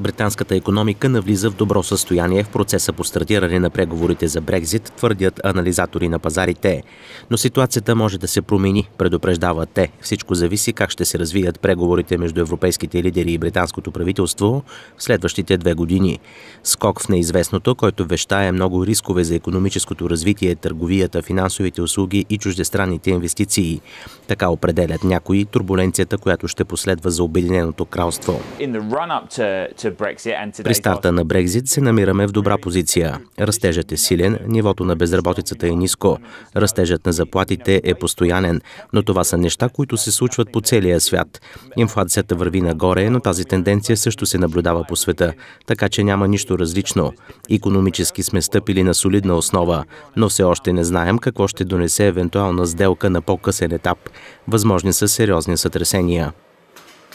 Британската економика навлиза в добро състояние в процеса по стартиране на преговорите за Брекзит, твърдят анализатори на пазарите. Но ситуацията може да се промени, предупреждават те. Всичко зависи как ще се развият преговорите между европейските лидери и британското правителство в следващите две години. Скок в неизвестното, който вещае много рискове за економическото развитие, търговията, финансовите услуги и чуждестранните инвестиции. Така определят някои турбуленцията, която ще последва за Обединеното кралство. При старта на Брекзит се намираме в добра позиция. Растежът е силен, нивото на безработицата е ниско, растежът на заплатите е постоянен, но това са неща, които се случват по целия свят. Инфлацията върви нагоре, но тази тенденция също се наблюдава по света, така че няма нищо различно. Економически сме стъпили на солидна основа, но все още не знаем какво ще донесе евентуална сделка на по-късен етап. Възможни са сериозни сътресения.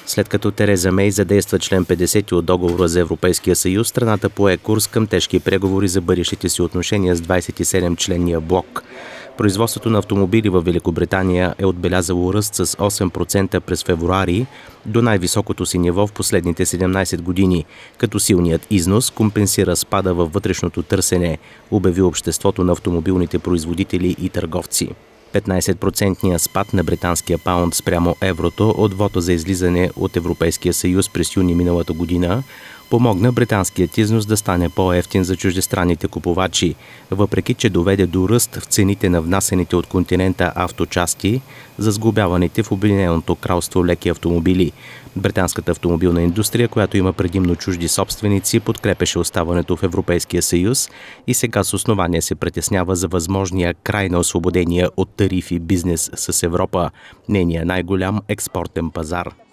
След като Тереза Мей задейства член 50 от договора за Европейския съюз, страната пое курс към тежки преговори за бъдещите си отношения с 27-членния блок. Производството на автомобили в Великобритания е отбелязало ръст с 8% през февруари до най-високото си ниво в последните 17 години, като силният износ компенсира спада във вътрешното търсене, обяви обществото на автомобилните производители и търговци. 15 спад на британския паунд спрямо еврото от вота за излизане от Европейския съюз през юни миналата година помогна британският износ да стане по-ефтин за чуждестранните купувачи. Въпреки, че доведе до ръст в цените на внасените от континента авточасти за сглобяваните в Обединеното кралство леки автомобили. Британската автомобилна индустрия, която има предимно чужди собственици, подкрепеше оставането в Европейския съюз и сега с основание се притеснява за възможния край на освободения от тарифи бизнес с Европа, нейния най-голям експортен пазар.